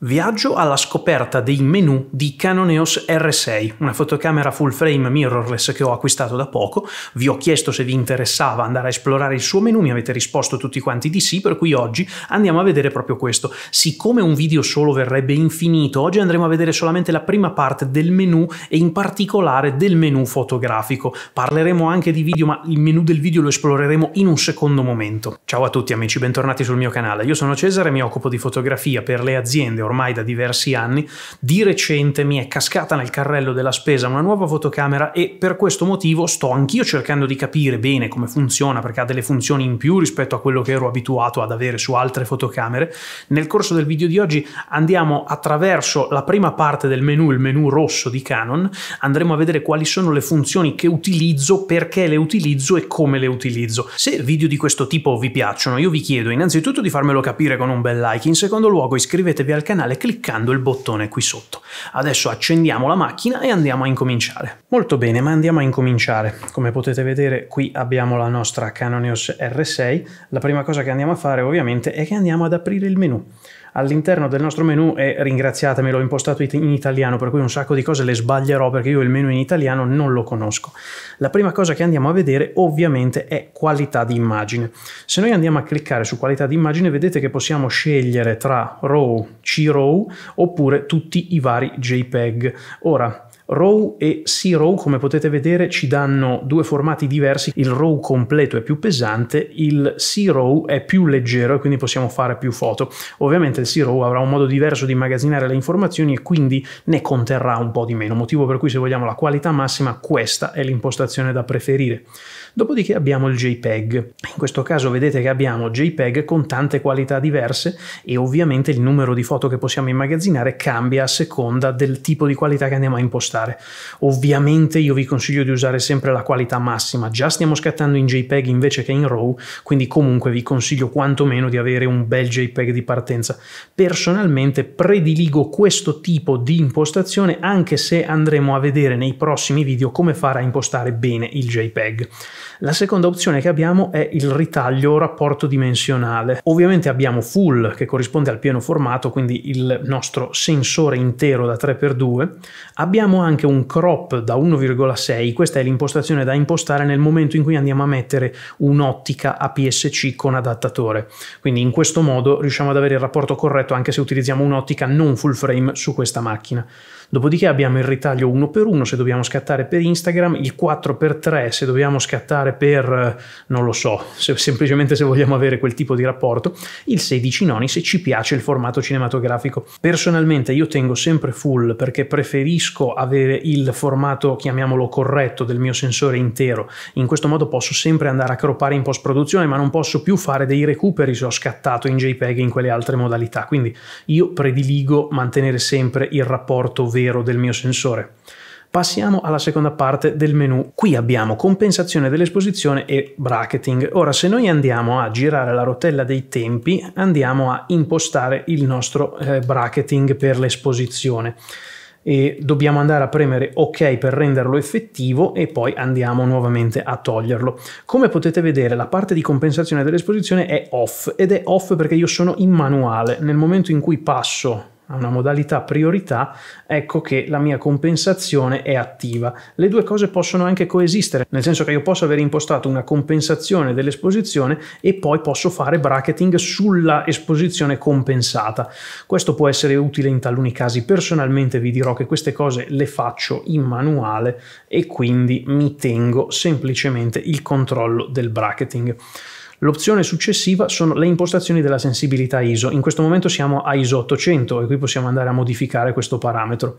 Viaggio alla scoperta dei menu di Canoneos R6, una fotocamera full frame mirrorless che ho acquistato da poco. Vi ho chiesto se vi interessava andare a esplorare il suo menu, mi avete risposto tutti quanti di sì, per cui oggi andiamo a vedere proprio questo. Siccome un video solo verrebbe infinito, oggi andremo a vedere solamente la prima parte del menu e in particolare del menu fotografico. Parleremo anche di video, ma il menu del video lo esploreremo in un secondo momento. Ciao a tutti amici, bentornati sul mio canale. Io sono Cesare, mi occupo di fotografia per le aziende ormai da diversi anni, di recente mi è cascata nel carrello della spesa una nuova fotocamera e per questo motivo sto anch'io cercando di capire bene come funziona perché ha delle funzioni in più rispetto a quello che ero abituato ad avere su altre fotocamere. Nel corso del video di oggi andiamo attraverso la prima parte del menu, il menu rosso di Canon, andremo a vedere quali sono le funzioni che utilizzo, perché le utilizzo e come le utilizzo. Se video di questo tipo vi piacciono, io vi chiedo innanzitutto di farmelo capire con un bel like, in secondo luogo iscrivetevi al canale canale cliccando il bottone qui sotto. Adesso accendiamo la macchina e andiamo a incominciare. Molto bene, ma andiamo a incominciare. Come potete vedere qui abbiamo la nostra Canon EOS R6. La prima cosa che andiamo a fare ovviamente è che andiamo ad aprire il menu all'interno del nostro menu e ringraziatemi, l'ho impostato in italiano, per cui un sacco di cose le sbaglierò perché io il menu in italiano non lo conosco. La prima cosa che andiamo a vedere ovviamente è qualità di immagine. Se noi andiamo a cliccare su qualità di immagine vedete che possiamo scegliere tra RAW, CRAW oppure tutti i vari JPEG. Ora, RAW e C-RAW, come potete vedere, ci danno due formati diversi. Il RAW completo è più pesante, il C-RAW è più leggero e quindi possiamo fare più foto. Ovviamente il C-RAW avrà un modo diverso di immagazzinare le informazioni e quindi ne conterrà un po' di meno, motivo per cui se vogliamo la qualità massima questa è l'impostazione da preferire. Dopodiché abbiamo il JPEG. In questo caso vedete che abbiamo JPEG con tante qualità diverse e ovviamente il numero di foto che possiamo immagazzinare cambia a seconda del tipo di qualità che andiamo a impostare impostare. Ovviamente io vi consiglio di usare sempre la qualità massima, già stiamo scattando in JPEG invece che in RAW, quindi comunque vi consiglio quantomeno di avere un bel JPEG di partenza. Personalmente prediligo questo tipo di impostazione anche se andremo a vedere nei prossimi video come fare a impostare bene il JPEG. La seconda opzione che abbiamo è il ritaglio rapporto dimensionale. Ovviamente abbiamo full che corrisponde al pieno formato, quindi il nostro sensore intero da 3x2. Abbiamo anche un crop da 1,6, questa è l'impostazione da impostare nel momento in cui andiamo a mettere un'ottica APS-C con adattatore. Quindi in questo modo riusciamo ad avere il rapporto corretto anche se utilizziamo un'ottica non full frame su questa macchina. Dopodiché abbiamo il ritaglio 1x1 se dobbiamo scattare per Instagram, il 4x3 se dobbiamo scattare per, eh, non lo so, se, semplicemente se vogliamo avere quel tipo di rapporto, il 16 noni se ci piace il formato cinematografico. Personalmente io tengo sempre full perché preferisco avere il formato, chiamiamolo corretto, del mio sensore intero. In questo modo posso sempre andare a croppare in post-produzione, ma non posso più fare dei recuperi se ho scattato in JPEG in quelle altre modalità. Quindi io prediligo mantenere sempre il rapporto vero del mio sensore. Passiamo alla seconda parte del menu. Qui abbiamo compensazione dell'esposizione e bracketing. Ora se noi andiamo a girare la rotella dei tempi andiamo a impostare il nostro eh, bracketing per l'esposizione e dobbiamo andare a premere ok per renderlo effettivo e poi andiamo nuovamente a toglierlo. Come potete vedere la parte di compensazione dell'esposizione è off ed è off perché io sono in manuale. Nel momento in cui passo a una modalità priorità, ecco che la mia compensazione è attiva. Le due cose possono anche coesistere, nel senso che io posso aver impostato una compensazione dell'esposizione e poi posso fare bracketing sulla esposizione compensata. Questo può essere utile in taluni casi. Personalmente vi dirò che queste cose le faccio in manuale e quindi mi tengo semplicemente il controllo del bracketing. L'opzione successiva sono le impostazioni della sensibilità ISO. In questo momento siamo a ISO 800 e qui possiamo andare a modificare questo parametro.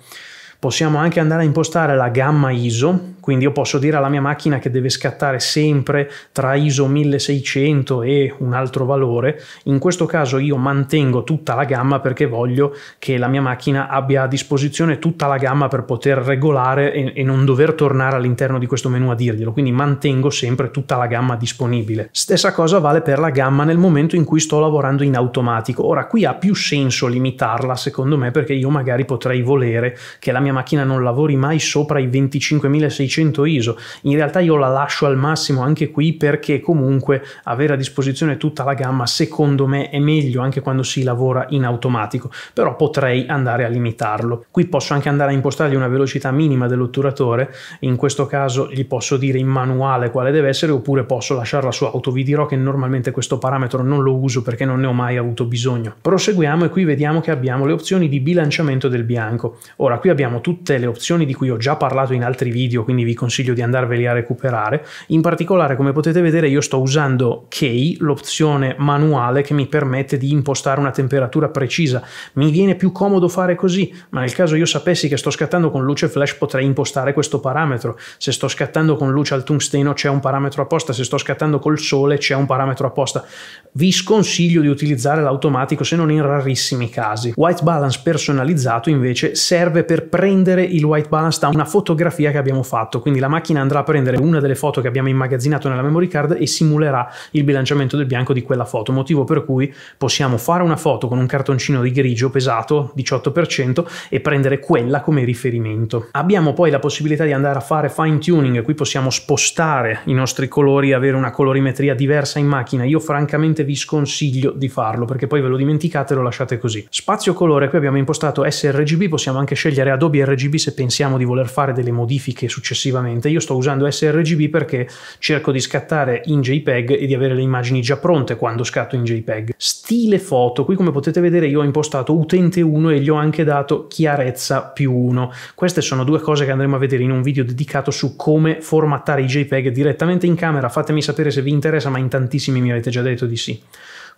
Possiamo anche andare a impostare la gamma ISO quindi io posso dire alla mia macchina che deve scattare sempre tra ISO 1600 e un altro valore. In questo caso io mantengo tutta la gamma perché voglio che la mia macchina abbia a disposizione tutta la gamma per poter regolare e, e non dover tornare all'interno di questo menu a dirglielo. Quindi mantengo sempre tutta la gamma disponibile. Stessa cosa vale per la gamma nel momento in cui sto lavorando in automatico. Ora qui ha più senso limitarla secondo me perché io magari potrei volere che la mia macchina non lavori mai sopra i 25.600 600 ISO. In realtà io la lascio al massimo anche qui perché comunque avere a disposizione tutta la gamma secondo me è meglio anche quando si lavora in automatico, però potrei andare a limitarlo. Qui posso anche andare a impostargli una velocità minima dell'otturatore, in questo caso gli posso dire in manuale quale deve essere oppure posso lasciarla su auto, vi dirò che normalmente questo parametro non lo uso perché non ne ho mai avuto bisogno. Proseguiamo e qui vediamo che abbiamo le opzioni di bilanciamento del bianco. Ora qui abbiamo tutte le opzioni di cui ho già parlato in altri video, quindi vi consiglio di andarveli a recuperare. In particolare, come potete vedere, io sto usando Key, l'opzione manuale che mi permette di impostare una temperatura precisa. Mi viene più comodo fare così, ma nel caso io sapessi che sto scattando con luce flash potrei impostare questo parametro. Se sto scattando con luce al tungsteno c'è un parametro apposta, se sto scattando col sole c'è un parametro apposta. Vi sconsiglio di utilizzare l'automatico se non in rarissimi casi. White balance personalizzato invece serve per prendere il white balance da una fotografia che abbiamo fatto fatto, quindi la macchina andrà a prendere una delle foto che abbiamo immagazzinato nella memory card e simulerà il bilanciamento del bianco di quella foto, motivo per cui possiamo fare una foto con un cartoncino di grigio pesato 18% e prendere quella come riferimento. Abbiamo poi la possibilità di andare a fare fine tuning, qui possiamo spostare i nostri colori, avere una colorimetria diversa in macchina, io francamente vi sconsiglio di farlo perché poi ve lo dimenticate e lo lasciate così. Spazio colore, qui abbiamo impostato sRGB, possiamo anche scegliere Adobe RGB se pensiamo di voler fare delle modifiche successive successivamente. Io sto usando sRGB perché cerco di scattare in JPEG e di avere le immagini già pronte quando scatto in JPEG. Stile foto, qui come potete vedere io ho impostato utente 1 e gli ho anche dato chiarezza più 1. Queste sono due cose che andremo a vedere in un video dedicato su come formattare i JPEG direttamente in camera. Fatemi sapere se vi interessa, ma in tantissimi mi avete già detto di sì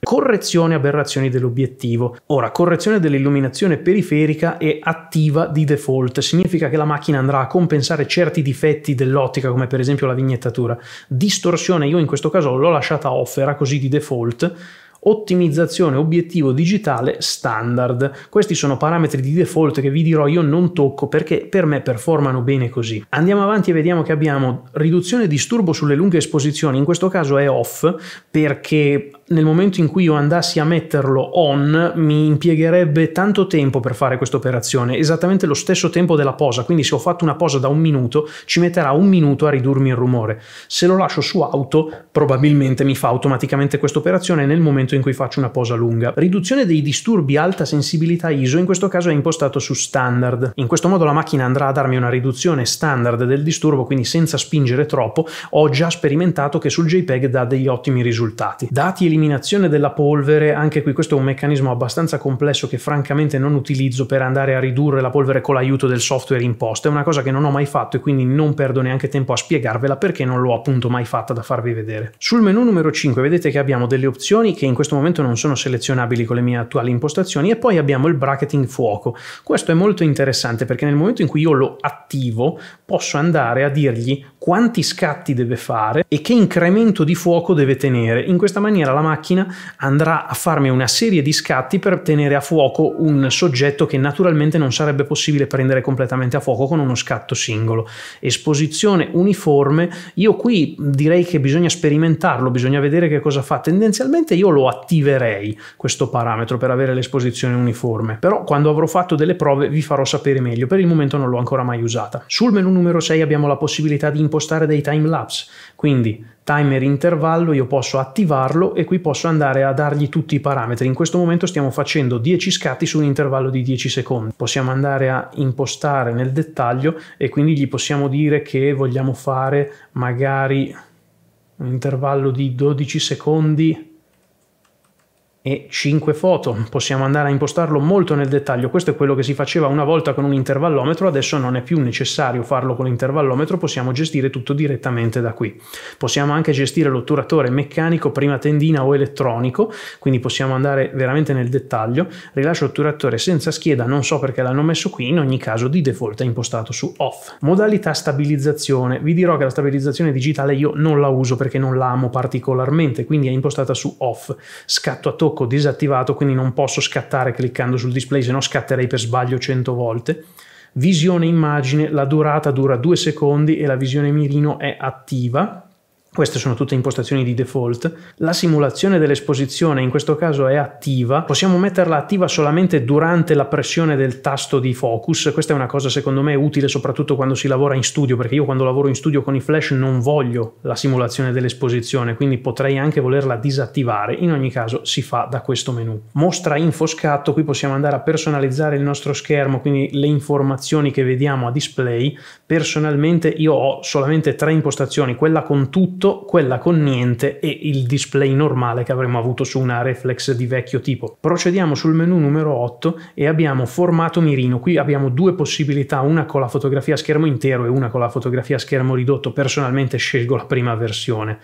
correzione aberrazioni dell'obiettivo. Ora, correzione dell'illuminazione periferica è attiva di default, significa che la macchina andrà a compensare certi difetti dell'ottica, come per esempio la vignettatura. Distorsione, io in questo caso l'ho lasciata off, era così di default ottimizzazione obiettivo digitale standard. Questi sono parametri di default che vi dirò io non tocco perché per me performano bene così. Andiamo avanti e vediamo che abbiamo riduzione disturbo sulle lunghe esposizioni, in questo caso è off perché nel momento in cui io andassi a metterlo on mi impiegherebbe tanto tempo per fare questa operazione, esattamente lo stesso tempo della posa, quindi se ho fatto una posa da un minuto ci metterà un minuto a ridurmi il rumore. Se lo lascio su auto probabilmente mi fa automaticamente questa operazione nel momento momento in cui faccio una posa lunga. Riduzione dei disturbi alta sensibilità ISO, in questo caso è impostato su standard. In questo modo la macchina andrà a darmi una riduzione standard del disturbo, quindi senza spingere troppo. Ho già sperimentato che sul JPEG dà degli ottimi risultati. Dati eliminazione della polvere, anche qui questo è un meccanismo abbastanza complesso che francamente non utilizzo per andare a ridurre la polvere con l'aiuto del software imposto. È una cosa che non ho mai fatto e quindi non perdo neanche tempo a spiegarvela perché non l'ho appunto mai fatta da farvi vedere. Sul menu numero 5 vedete che abbiamo delle opzioni che in questo momento non sono selezionabili con le mie attuali impostazioni e poi abbiamo il bracketing fuoco. Questo è molto interessante perché nel momento in cui io lo attivo posso andare a dirgli quanti scatti deve fare e che incremento di fuoco deve tenere. In questa maniera la macchina andrà a farmi una serie di scatti per tenere a fuoco un soggetto che naturalmente non sarebbe possibile prendere completamente a fuoco con uno scatto singolo. Esposizione uniforme, io qui direi che bisogna sperimentarlo, bisogna vedere che cosa fa. Tendenzialmente io lo attiverei questo parametro per avere l'esposizione uniforme, però quando avrò fatto delle prove vi farò sapere meglio, per il momento non l'ho ancora mai usata. Sul menu numero 6 abbiamo la possibilità di impostare dei timelapse, quindi timer intervallo io posso attivarlo e qui posso andare a dargli tutti i parametri. In questo momento stiamo facendo 10 scatti su un intervallo di 10 secondi. Possiamo andare a impostare nel dettaglio e quindi gli possiamo dire che vogliamo fare magari un intervallo di 12 secondi e 5 foto. Possiamo andare a impostarlo molto nel dettaglio. Questo è quello che si faceva una volta con un intervallometro, adesso non è più necessario farlo con l'intervallometro, possiamo gestire tutto direttamente da qui. Possiamo anche gestire l'otturatore meccanico, prima tendina o elettronico, quindi possiamo andare veramente nel dettaglio. Rilascio otturatore senza scheda, non so perché l'hanno messo qui, in ogni caso di default è impostato su off. Modalità stabilizzazione. Vi dirò che la stabilizzazione digitale io non la uso perché non la amo particolarmente, quindi è impostata su off. Scatto a torre tocco disattivato, quindi non posso scattare cliccando sul display, se no scatterei per sbaglio 100 volte. Visione immagine, la durata dura 2 secondi e la visione mirino è attiva queste sono tutte impostazioni di default. La simulazione dell'esposizione in questo caso è attiva. Possiamo metterla attiva solamente durante la pressione del tasto di focus. Questa è una cosa secondo me utile soprattutto quando si lavora in studio, perché io quando lavoro in studio con i flash non voglio la simulazione dell'esposizione, quindi potrei anche volerla disattivare. In ogni caso si fa da questo menu. Mostra info scatto, qui possiamo andare a personalizzare il nostro schermo, quindi le informazioni che vediamo a display. Personalmente io ho solamente tre impostazioni, quella con tutto soprattutto quella con niente e il display normale che avremmo avuto su una reflex di vecchio tipo. Procediamo sul menu numero 8 e abbiamo formato mirino. Qui abbiamo due possibilità, una con la fotografia a schermo intero e una con la fotografia a schermo ridotto. Personalmente scelgo la prima versione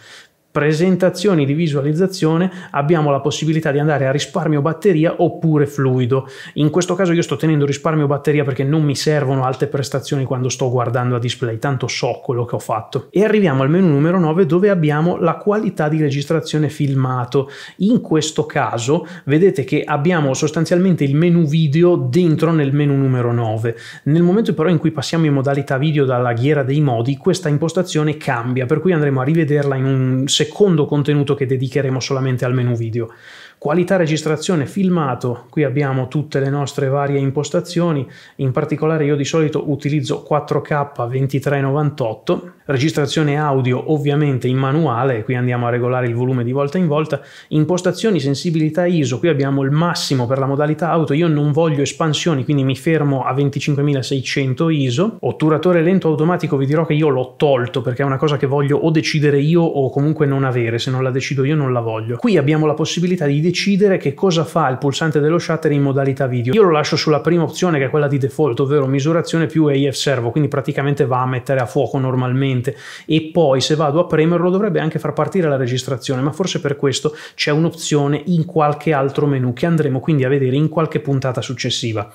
presentazioni di visualizzazione abbiamo la possibilità di andare a risparmio batteria oppure fluido. In questo caso io sto tenendo risparmio batteria perché non mi servono alte prestazioni quando sto guardando a display, tanto so quello che ho fatto. E arriviamo al menu numero 9 dove abbiamo la qualità di registrazione filmato. In questo caso vedete che abbiamo sostanzialmente il menu video dentro nel menu numero 9. Nel momento però in cui passiamo in modalità video dalla ghiera dei modi, questa impostazione cambia, per cui andremo a rivederla in un secondo secondo contenuto che dedicheremo solamente al menu video. Qualità registrazione filmato, qui abbiamo tutte le nostre varie impostazioni, in particolare io di solito utilizzo 4K 2398 registrazione audio ovviamente in manuale, qui andiamo a regolare il volume di volta in volta, impostazioni, sensibilità ISO, qui abbiamo il massimo per la modalità auto, io non voglio espansioni, quindi mi fermo a 25600 ISO, otturatore lento automatico vi dirò che io l'ho tolto perché è una cosa che voglio o decidere io o comunque non avere, se non la decido io non la voglio. Qui abbiamo la possibilità di decidere che cosa fa il pulsante dello shutter in modalità video. Io lo lascio sulla prima opzione che è quella di default, ovvero misurazione più AF servo, quindi praticamente va a mettere a fuoco normalmente automaticamente e poi se vado a premerlo dovrebbe anche far partire la registrazione, ma forse per questo c'è un'opzione in qualche altro menu che andremo quindi a vedere in qualche puntata successiva.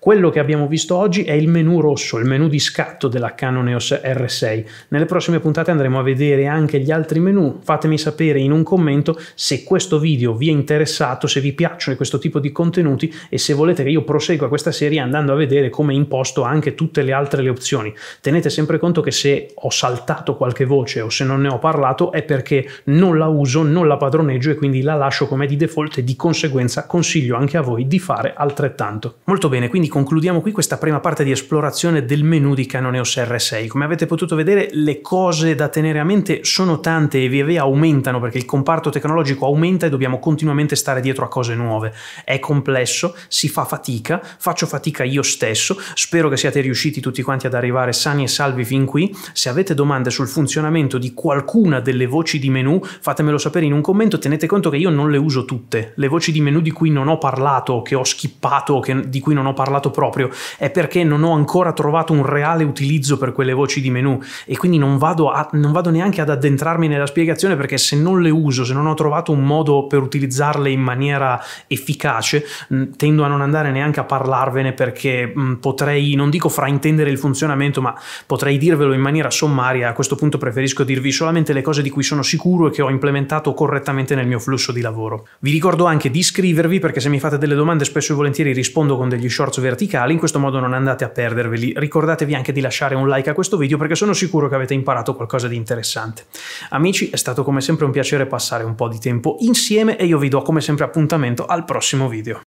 Quello che abbiamo visto oggi è il menu rosso, il menu di scatto della Canon EOS R6. Nelle prossime puntate andremo a vedere anche gli altri menu. Fatemi sapere in un commento se questo video vi è interessato, se vi piacciono questo tipo di contenuti e se volete che io prosegua questa serie andando a vedere come imposto anche tutte le altre le opzioni. Tenete sempre conto che se ho saltato qualche voce o se non ne ho parlato è perché non la uso, non la padroneggio e quindi la lascio come di default e di conseguenza consiglio anche a voi di fare altrettanto. Molto bene, quindi concludiamo qui questa prima parte di esplorazione del menu di Canon EOS R6. Come avete potuto vedere le cose da tenere a mente sono tante e via via aumentano perché il comparto tecnologico aumenta e dobbiamo continuamente stare dietro a cose nuove. È complesso, si fa fatica, faccio fatica io stesso, spero che siate riusciti tutti quanti ad arrivare sani e salvi fin qui. Se avete domande sul funzionamento di qualcuna delle voci di menu fatemelo sapere in un commento, tenete conto che io non le uso tutte. Le voci di menu di cui non ho parlato, che ho skippato, che, di cui non ho parlato parlato proprio, è perché non ho ancora trovato un reale utilizzo per quelle voci di menu e quindi non vado, a, non vado neanche ad addentrarmi nella spiegazione perché se non le uso, se non ho trovato un modo per utilizzarle in maniera efficace, mm, tendo a non andare neanche a parlarvene perché mm, potrei, non dico fraintendere il funzionamento, ma potrei dirvelo in maniera sommaria. A questo punto preferisco dirvi solamente le cose di cui sono sicuro e che ho implementato correttamente nel mio flusso di lavoro. Vi ricordo anche di iscrivervi perché se mi fate delle domande spesso e volentieri rispondo con degli shorts veri verticali, in questo modo non andate a perderveli. Ricordatevi anche di lasciare un like a questo video perché sono sicuro che avete imparato qualcosa di interessante. Amici, è stato come sempre un piacere passare un po' di tempo insieme e io vi do come sempre appuntamento al prossimo video.